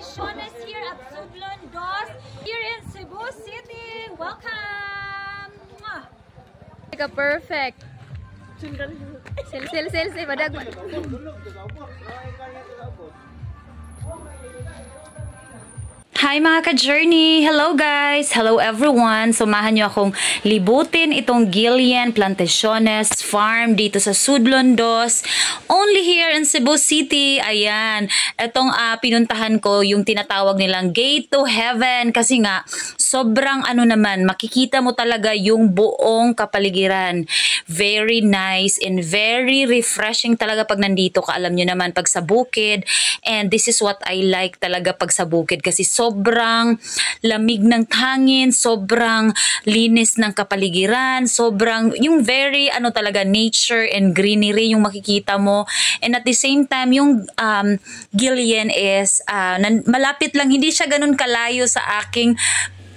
Shonas here at Sublon Dos here in Cebu City. Welcome! Like a perfect. Sil, sil, sil, sil, badag. Hi mga ka-journey! Hello guys! Hello everyone! Sumahan niyo akong libutin itong Gillian Plantaciones Farm dito sa Sudlondos. Only here in Cebu City. Ayan. Itong uh, pinuntahan ko yung tinatawag nilang Gate to Heaven kasi nga sobrang ano naman makikita mo talaga yung buong kapaligiran. Very nice and very refreshing talaga pag nandito ka. Alam niyo naman pag sa bukid and this is what I like talaga pag sa bukid kasi sobrang sobrang lamig ng hangin, sobrang linis ng kapaligiran, sobrang yung very ano talaga nature and greenery yung makikita mo. And at the same time, yung um, Gillian is uh, malapit lang, hindi siya ganun kalayo sa aking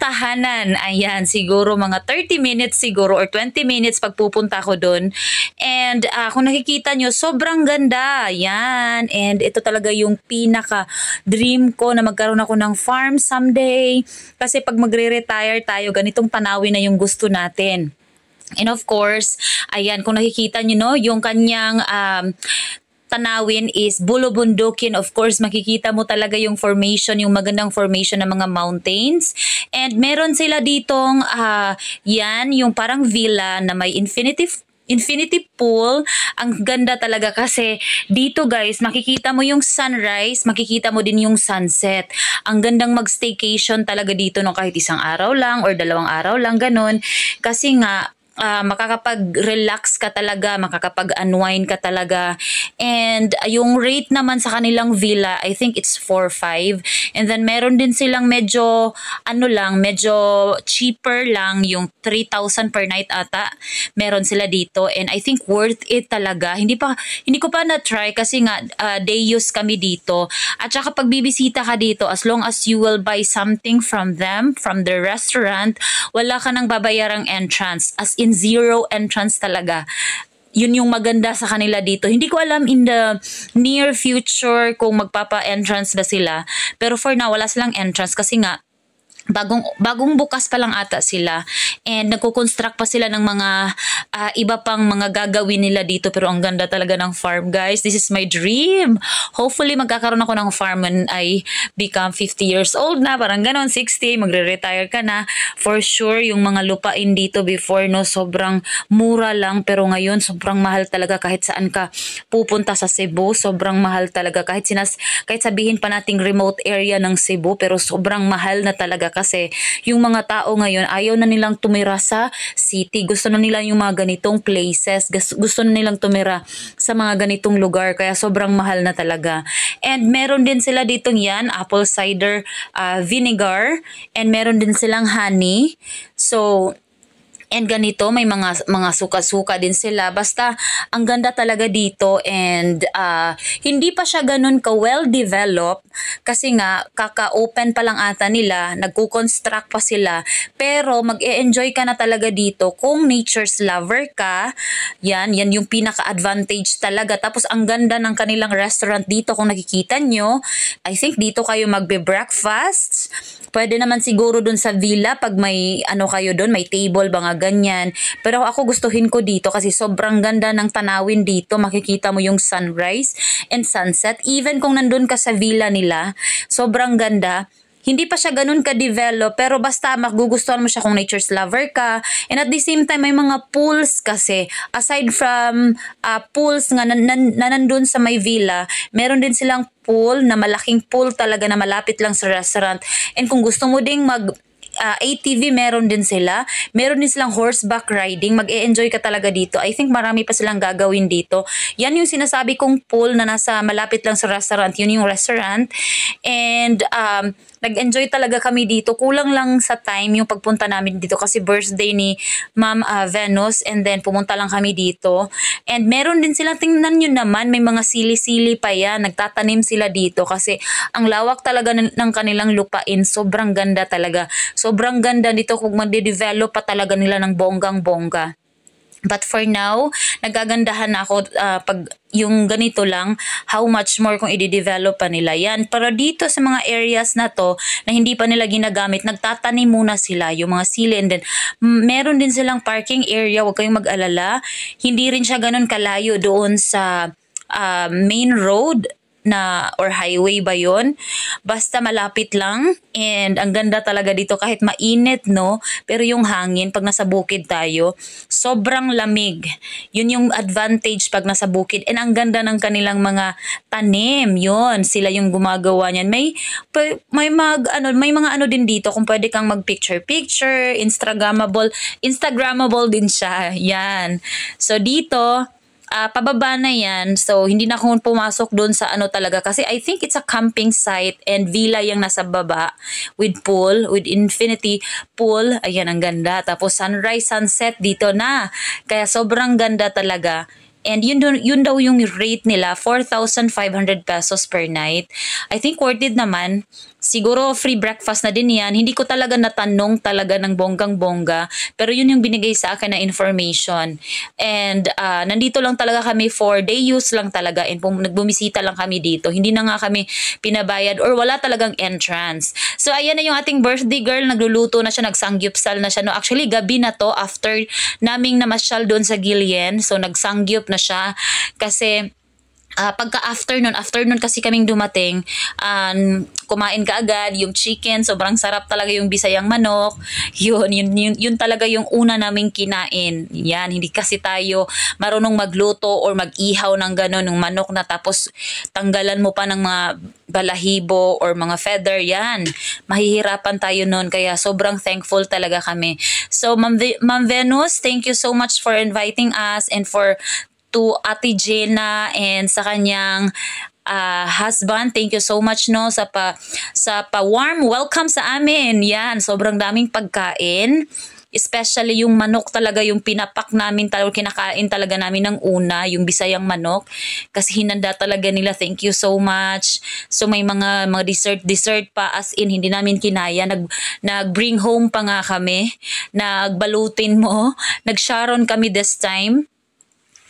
tahanan. Ayan, siguro mga 30 minutes siguro or 20 minutes pagpupunta ko doon. And uh, kung nakikita nyo, sobrang ganda. Ayan, and ito talaga yung pinaka dream ko na magkaroon ako ng farm someday. Kasi pag magre-retire tayo, ganitong tanawin na yung gusto natin. And of course, ayan, kung nakikita nyo, no, yung kanyang um, tanawin is Bulubundukin. Of course, makikita mo talaga yung formation, yung magandang formation ng mga mountains. And meron sila ditong, uh, yan, yung parang villa na may infinity infinity pool. Ang ganda talaga kasi dito guys, makikita mo yung sunrise, makikita mo din yung sunset. Ang gandang mag-staycation talaga dito no kahit isang araw lang or dalawang araw lang ganun. Kasi nga uh, makakapag-relax ka talaga, makakapag-unwind ka talaga. And uh, yung rate naman sa kanilang villa, I think it's 4-5. And then meron din silang medyo, ano lang, medyo cheaper lang, yung 3,000 per night ata. Meron sila dito. And I think worth it talaga. Hindi pa, hindi ko pa na-try kasi nga uh, ah, day use kami dito. At saka pag bibisita ka dito, as long as you will buy something from them, from the restaurant, wala ka nang babayarang entrance. As in zero entrance talaga yun yung maganda sa kanila dito. Hindi ko alam in the near future kung magpapa-entrance ba sila. Pero for now, wala silang entrance kasi nga, bagong bagong bukas pa lang ata sila and nagko-construct pa sila ng mga uh, iba pang mga gagawin nila dito pero ang ganda talaga ng farm guys this is my dream hopefully magkakaroon ako ng farm when I become 50 years old na parang ganon 60 magre-retire ka na for sure yung mga lupain dito before no sobrang mura lang pero ngayon sobrang mahal talaga kahit saan ka pupunta sa Cebu sobrang mahal talaga kahit sinas kahit sabihin pa nating remote area ng Cebu pero sobrang mahal na talaga kasi yung mga tao ngayon ayaw na nilang tumira sa city. Gusto na nila yung mga ganitong places. Gusto na nilang tumira sa mga ganitong lugar kaya sobrang mahal na talaga. And meron din sila ditong yan, apple cider uh, vinegar and meron din silang honey. So, And ganito, may mga, mga suka-suka din sila. Basta, ang ganda talaga dito and uh, hindi pa siya ganun ka-well-developed kasi nga, kaka-open pa lang ata nila, nagko-construct pa sila. Pero, mag-e-enjoy ka na talaga dito kung nature's lover ka. Yan, yan yung pinaka-advantage talaga. Tapos, ang ganda ng kanilang restaurant dito kung nakikita nyo. I think dito kayo magbe-breakfast. Pwede naman siguro dun sa villa pag may ano kayo dun, may table, ba mga ganyan. Pero ako gustuhin ko dito kasi sobrang ganda ng tanawin dito. Makikita mo yung sunrise and sunset. Even kung nandun ka sa villa nila, sobrang ganda hindi pa siya ganun ka-develop pero basta magugustuhan mo siya kung nature's lover ka and at the same time may mga pools kasi aside from uh, pools nga na, na, na nandun sa may villa meron din silang pool na malaking pool talaga na malapit lang sa restaurant and kung gusto mo ding mag uh, ah, ATV meron din sila. Meron din silang horseback riding. Mag-e-enjoy ka talaga dito. I think marami pa silang gagawin dito. Yan yung sinasabi kong pool na nasa malapit lang sa restaurant. Yun yung restaurant. And um, nag-enjoy talaga kami dito. Kulang lang sa time yung pagpunta namin dito kasi birthday ni Ma'am uh, Venus and then pumunta lang kami dito. And meron din silang tingnan nyo naman, may mga sili-sili pa yan. Nagtatanim sila dito kasi ang lawak talaga ng, kanilang lupain. Sobrang ganda talaga. Sobrang ganda dito kung magde-develop pa talaga nila ng bonggang-bongga. But for now, nagagandahan na ako uh, pag yung ganito lang, how much more kung i-develop pa nila yan. Para dito sa mga areas na to na hindi pa nila ginagamit, nagtatanim muna sila yung mga sili and then meron din silang parking area, huwag kayong mag-alala. Hindi rin siya ganun kalayo doon sa uh, main road na or highway ba yon basta malapit lang and ang ganda talaga dito kahit mainit no pero yung hangin pag nasa bukid tayo sobrang lamig yun yung advantage pag nasa bukid and ang ganda ng kanilang mga tanim yon sila yung gumagawa niyan may may mag ano may mga ano din dito kung pwede kang mag picture picture instagramable instagramable din siya yan so dito uh, pababa na yan. So, hindi na akong pumasok doon sa ano talaga. Kasi I think it's a camping site and villa yung nasa baba with pool, with infinity pool. Ayan, ang ganda. Tapos sunrise, sunset dito na. Kaya sobrang ganda talaga. And yun, yun daw yung rate nila, 4,500 pesos per night. I think worth it naman. Siguro free breakfast na din yan. Hindi ko talaga natanong talaga ng bonggang-bongga. Pero yun yung binigay sa akin na information. And uh, nandito lang talaga kami for day use lang talaga. And nagbumisita lang kami dito. Hindi na nga kami pinabayad or wala talagang entrance. So ayan na yung ating birthday girl. Nagluluto na siya. Nagsangyupsal na siya. No, actually gabi na to after naming namasyal doon sa Gillian. So nagsangyup na siya. Kasi uh, ah, pagka afternoon afternoon kasi kaming dumating um, kumain ka agad, yung chicken, sobrang sarap talaga yung bisayang manok. Yun, yun, yun, yun talaga yung una naming kinain. Yan, hindi kasi tayo marunong magluto or mag-ihaw ng gano'n, ng manok na tapos tanggalan mo pa ng mga balahibo or mga feather, yan. Mahihirapan tayo noon kaya sobrang thankful talaga kami. So Ma'am, Ma'am Venus, thank you so much for inviting us and for to Ate Jena and sa kanyang uh, husband. Thank you so much no sa pa sa pa-warm welcome sa amin. Yan, sobrang daming pagkain. Especially yung manok talaga, yung pinapak namin talaga, kinakain talaga namin ng una, yung bisayang manok. Kasi hinanda talaga nila, thank you so much. So may mga, mga dessert, dessert pa, as in, hindi namin kinaya. Nag, nag-bring home pa nga kami, nagbalutin mo, nag-sharon kami this time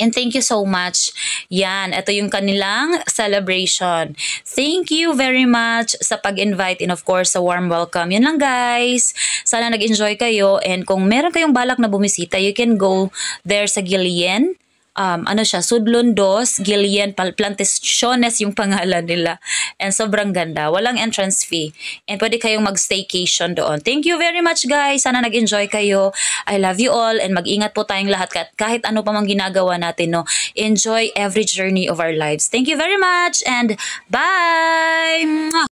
And thank you so much. Yan, ito yung kanilang celebration. Thank you very much sa pag-invite and of course sa warm welcome. Yun lang guys. Sana nag-enjoy kayo and kung meron kayong balak na bumisita, you can go there sa Gillian um, ano siya, Sudlon Dos, Gillian Plantaciones yung pangalan nila. And sobrang ganda. Walang entrance fee. And pwede kayong mag-staycation doon. Thank you very much guys. Sana nag-enjoy kayo. I love you all and mag-ingat po tayong lahat kahit ano pa mang ginagawa natin. No? Enjoy every journey of our lives. Thank you very much and bye!